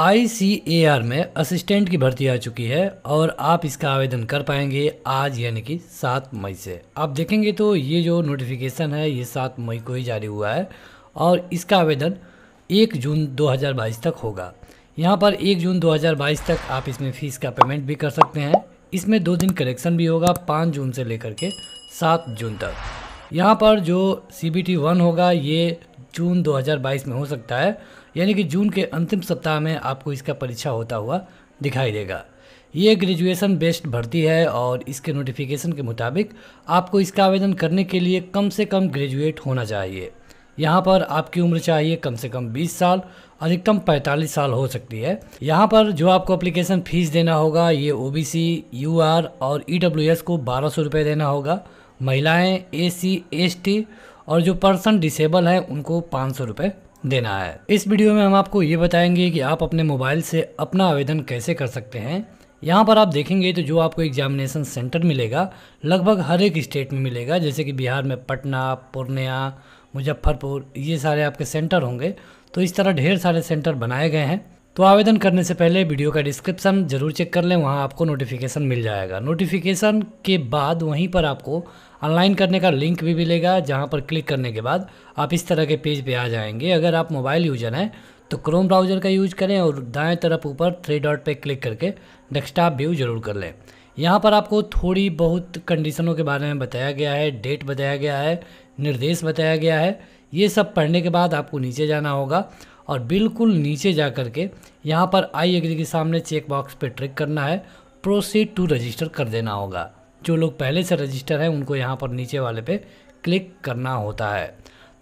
आई में असिस्टेंट की भर्ती आ चुकी है और आप इसका आवेदन कर पाएंगे आज यानी कि सात मई से आप देखेंगे तो ये जो नोटिफिकेशन है ये सात मई को ही जारी हुआ है और इसका आवेदन एक जून 2022 तक होगा यहाँ पर एक जून 2022 तक आप इसमें फ़ीस का पेमेंट भी कर सकते हैं इसमें दो दिन कलेक्शन भी होगा पाँच जून से लेकर के सात जून तक यहाँ पर जो सी बी टी वन होगा ये जून 2022 में हो सकता है यानी कि जून के अंतिम सप्ताह में आपको इसका परीक्षा होता हुआ दिखाई देगा ये ग्रेजुएशन बेस्ड भर्ती है और इसके नोटिफिकेशन के मुताबिक आपको इसका आवेदन करने के लिए कम से कम ग्रेजुएट होना चाहिए यहाँ पर आपकी उम्र चाहिए कम से कम 20 साल अधिकतम 45 साल हो सकती है यहाँ पर जो आपको एप्लीकेशन फ़ीस देना होगा ये O B C U R और ई डब्ल्यू एस को बारह सौ रुपये देना होगा महिलाएं ए सी एस टी और जो पर्सन डिसेबल हैं उनको पाँच सौ रुपये देना है इस वीडियो में हम आपको ये बताएंगे कि आप अपने मोबाइल से अपना आवेदन कैसे कर सकते हैं यहाँ पर आप देखेंगे तो जो आपको एग्जामिनेशन सेंटर मिलेगा लगभग हर एक स्टेट में मिलेगा जैसे कि बिहार में पटना पूर्णिया मुजफ्फरपुर ये सारे आपके सेंटर होंगे तो इस तरह ढेर सारे सेंटर बनाए गए हैं तो आवेदन करने से पहले वीडियो का डिस्क्रिप्शन जरूर चेक कर लें वहाँ आपको नोटिफिकेशन मिल जाएगा नोटिफिकेशन के बाद वहीं पर आपको ऑनलाइन करने का लिंक भी मिलेगा जहाँ पर क्लिक करने के बाद आप इस तरह के पेज पे आ जाएंगे अगर आप मोबाइल यूजर हैं तो क्रोम ब्राउज़र का यूज करें और दाएं तरफ ऊपर थ्री डॉट पे क्लिक करके डेस्कटॉप व्यू ज़रूर कर लें यहाँ पर आपको थोड़ी बहुत कंडीशनों के बारे में बताया गया है डेट बताया गया है निर्देश बताया गया है ये सब पढ़ने के बाद आपको नीचे जाना होगा और बिल्कुल नीचे जा कर के यहाँ पर आई एग्री के सामने चेकबॉक्स पर ट्रिक करना है प्रोसीड टू रजिस्टर कर देना होगा जो लोग पहले से रजिस्टर हैं उनको यहाँ पर नीचे वाले पे क्लिक करना होता है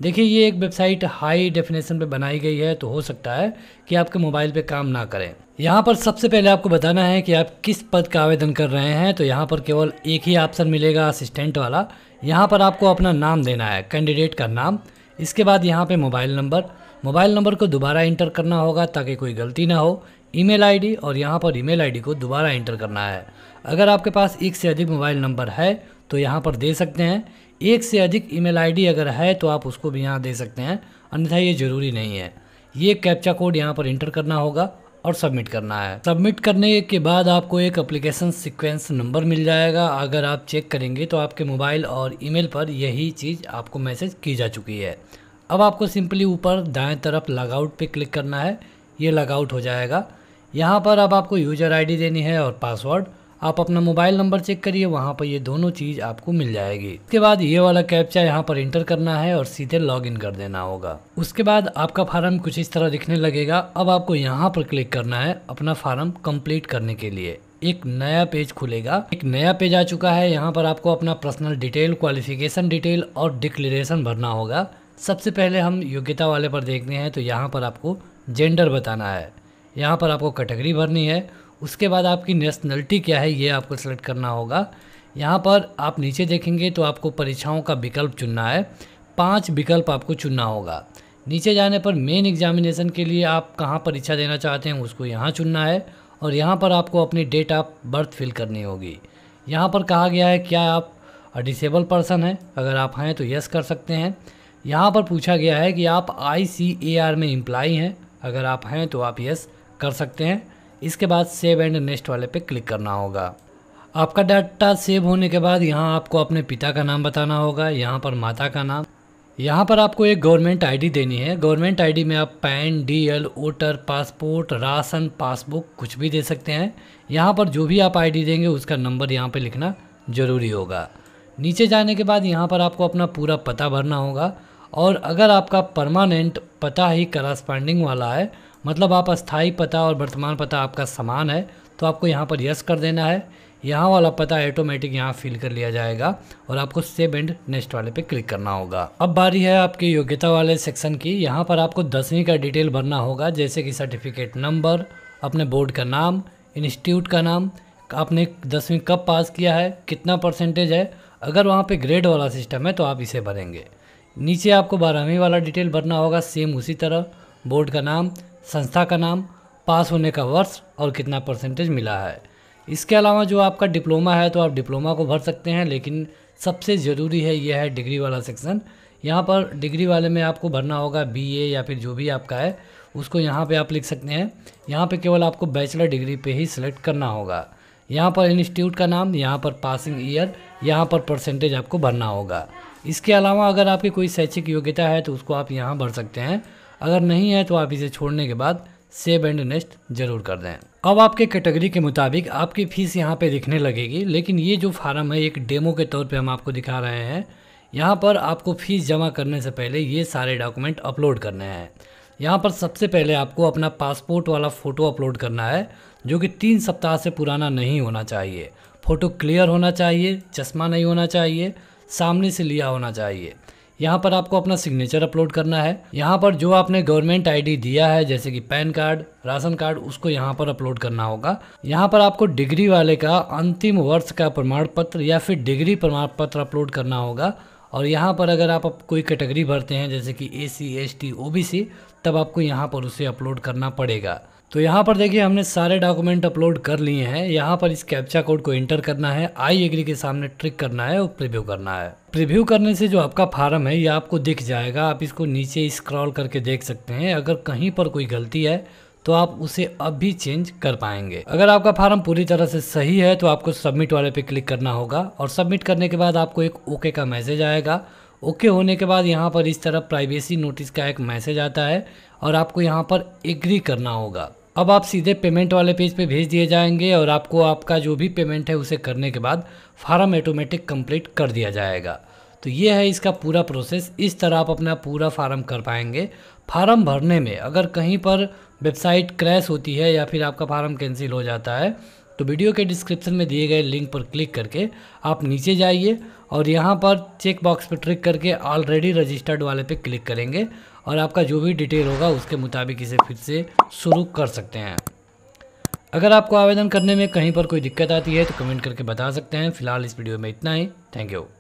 देखिए ये एक वेबसाइट हाई डेफिनेशन पे बनाई गई है तो हो सकता है कि आपके मोबाइल पे काम ना करें यहाँ पर सबसे पहले आपको बताना है कि आप किस पद का आवेदन कर रहे हैं तो यहाँ पर केवल एक ही ऑप्शन मिलेगा असिस्टेंट वाला यहाँ पर आपको अपना नाम देना है कैंडिडेट का नाम इसके बाद यहाँ पर मोबाइल नंबर मोबाइल नंबर को दोबारा इंटर करना होगा ताकि कोई गलती ना हो ईमेल आईडी और यहाँ पर ईमेल आईडी को दोबारा एंटर करना है अगर आपके पास एक से अधिक मोबाइल नंबर है तो यहाँ पर दे सकते हैं एक से अधिक ईमेल आईडी अगर है तो आप उसको भी यहाँ दे सकते हैं अन्यथा ये ज़रूरी नहीं है ये कैप्चा कोड यहाँ पर इंटर करना होगा और सबमिट करना है सबमिट करने के बाद आपको एक अप्लीकेशन सीक्वेंस नंबर मिल जाएगा अगर आप चेक करेंगे तो आपके मोबाइल और ईमेल पर यही चीज़ आपको मैसेज की जा चुकी है अब आपको सिंपली ऊपर दाएं तरफ लॉगआउट पे क्लिक करना है ये लॉगआउट हो जाएगा यहाँ पर अब आपको यूजर आईडी देनी है और पासवर्ड आप अपना मोबाइल नंबर चेक करिए वहाँ पर ये दोनों चीज़ आपको मिल जाएगी उसके बाद ये वाला कैप्चा यहाँ पर इंटर करना है और सीधे लॉगिन कर देना होगा उसके बाद आपका फार्म कुछ इस तरह दिखने लगेगा अब आपको यहाँ पर क्लिक करना है अपना फार्म कम्प्लीट करने के लिए एक नया पेज खुलेगा एक नया पेज आ चुका है यहाँ पर आपको अपना पर्सनल डिटेल क्वालिफिकेशन डिटेल और डिक्लेरेशन भरना होगा सबसे पहले हम योग्यता वाले पर देखते हैं तो यहाँ पर आपको जेंडर बताना है यहाँ पर आपको कैटेगरी भरनी है उसके बाद आपकी नेशनलिटी क्या है ये आपको सेलेक्ट करना होगा यहाँ पर आप नीचे देखेंगे तो आपको परीक्षाओं का विकल्प चुनना है पांच विकल्प आपको चुनना होगा नीचे जाने पर मेन एग्जामिनेशन के लिए आप कहाँ परीक्षा देना चाहते हैं उसको यहाँ चुनना है और यहाँ पर आपको अपनी डेट ऑफ बर्थ फिल करनी होगी यहाँ पर कहा गया है क्या आप डिसेबल पर्सन हैं अगर आप हैं तो यस कर सकते हैं यहाँ पर पूछा गया है कि आप आई में इम्प्लाई हैं अगर आप हैं तो आप यस कर सकते हैं इसके बाद सेव एंड नेक्स्ट वाले पे क्लिक करना होगा आपका डाटा सेव होने के बाद यहाँ आपको अपने पिता का नाम बताना होगा यहाँ पर माता का नाम यहाँ पर आपको एक गवर्नमेंट आईडी देनी है गवर्नमेंट आईडी में आप PAN DL voter passport ration passbook कुछ भी दे सकते हैं यहाँ पर जो भी आप आईडी देंगे उसका नंबर यहाँ पे लिखना ज़रूरी होगा नीचे जाने के बाद यहाँ पर आपको अपना पूरा पता भरना होगा और अगर आपका परमानेंट पता ही करास्पांडिंग वाला है मतलब आप स्थायी पता और वर्तमान पता आपका समान है तो आपको यहाँ पर यस कर देना है यहाँ वाला पता ऑटोमेटिक यहाँ फिल कर लिया जाएगा और आपको सेव एंड नेक्स्ट वाले पे क्लिक करना होगा अब बारी है आपके योग्यता वाले सेक्शन की यहाँ पर आपको दसवीं का डिटेल भरना होगा जैसे कि सर्टिफिकेट नंबर अपने बोर्ड का नाम इंस्टीट्यूट का नाम आपने दसवीं कब पास किया है कितना परसेंटेज है अगर वहाँ पर ग्रेड वाला सिस्टम है तो आप इसे भरेंगे नीचे आपको बारहवीं वाला डिटेल भरना होगा सेम उसी तरह बोर्ड का नाम संस्था का नाम पास होने का वर्ष और कितना परसेंटेज मिला है इसके अलावा जो आपका डिप्लोमा है तो आप डिप्लोमा को भर सकते हैं लेकिन सबसे ज़रूरी है यह है डिग्री वाला सेक्शन यहाँ पर डिग्री वाले में आपको भरना होगा बीए या फिर जो भी आपका है उसको यहाँ पे आप लिख सकते हैं यहाँ पे केवल आपको बैचलर डिग्री पे ही सिलेक्ट करना होगा यहाँ पर इंस्टीट्यूट का नाम यहाँ पर पासिंग ईयर यहाँ पर परसेंटेज आपको भरना होगा इसके अलावा अगर आपकी कोई शैक्षिक योग्यता है तो उसको आप यहाँ भर सकते हैं अगर नहीं है तो आप इसे छोड़ने के बाद सेव एंड नेक्स्ट जरूर कर दें अब आपके कैटेगरी के मुताबिक आपकी फ़ीस यहाँ पे दिखने लगेगी लेकिन ये जो फार्म है एक डेमो के तौर पे हम आपको दिखा रहे हैं यहाँ पर आपको फ़ीस जमा करने से पहले ये सारे डॉक्यूमेंट अपलोड करने हैं यहाँ पर सबसे पहले आपको अपना पासपोर्ट वाला फ़ोटो अपलोड करना है जो कि तीन सप्ताह से पुराना नहीं होना चाहिए फ़ोटो क्लियर होना चाहिए चश्मा नहीं होना चाहिए सामने से लिया होना चाहिए यहाँ पर आपको अपना सिग्नेचर अपलोड करना है यहाँ पर जो आपने गवर्नमेंट आईडी दिया है जैसे कि पैन कार्ड राशन कार्ड उसको यहाँ पर अपलोड करना होगा यहाँ पर आपको डिग्री वाले का अंतिम वर्ष का प्रमाण पत्र या फिर डिग्री प्रमाण पत्र अपलोड करना होगा और यहाँ पर अगर आप कोई कैटेगरी भरते हैं जैसे कि A C S T O B C तब आपको यहाँ पर उसे अपलोड करना पड़ेगा तो यहाँ पर देखिए हमने सारे डॉक्यूमेंट अपलोड कर लिए हैं यहाँ पर इस कैप्चा कोड को एंटर करना है आई एग्री के सामने ट्रिक करना है और प्रीव्यू करना है प्रीव्यू करने से जो आपका फार्म है ये आपको दिख जाएगा आप इसको नीचे स्क्रॉल करके देख सकते हैं अगर कहीं पर कोई गलती है तो आप उसे अब भी चेंज कर पाएंगे अगर आपका फार्म पूरी तरह से सही है तो आपको सबमिट वाले पे क्लिक करना होगा और सबमिट करने के बाद आपको एक ओके का मैसेज आएगा ओके होने के बाद यहाँ पर इस तरह प्राइवेसी नोटिस का एक मैसेज आता है और आपको यहाँ पर एग्री करना होगा अब आप सीधे पेमेंट वाले पेज पे भेज दिए जाएंगे और आपको आपका जो भी पेमेंट है उसे करने के बाद फार्म ऑटोमेटिक कंप्लीट कर दिया जाएगा तो ये है इसका पूरा प्रोसेस इस तरह आप अपना पूरा फार्म कर पाएंगे फार्म भरने में अगर कहीं पर वेबसाइट क्रैश होती है या फिर आपका फार्म कैंसिल हो जाता है तो वीडियो के डिस्क्रिप्शन में दिए गए लिंक पर क्लिक करके आप नीचे जाइए और यहाँ पर चेक बॉक्स पर ट्रिक करके ऑलरेडी रजिस्टर्ड वाले पे क्लिक करेंगे और आपका जो भी डिटेल होगा उसके मुताबिक इसे फिर से शुरू कर सकते हैं अगर आपको आवेदन करने में कहीं पर कोई दिक्कत आती है तो कमेंट करके बता सकते हैं फिलहाल इस वीडियो में इतना ही थैंक यू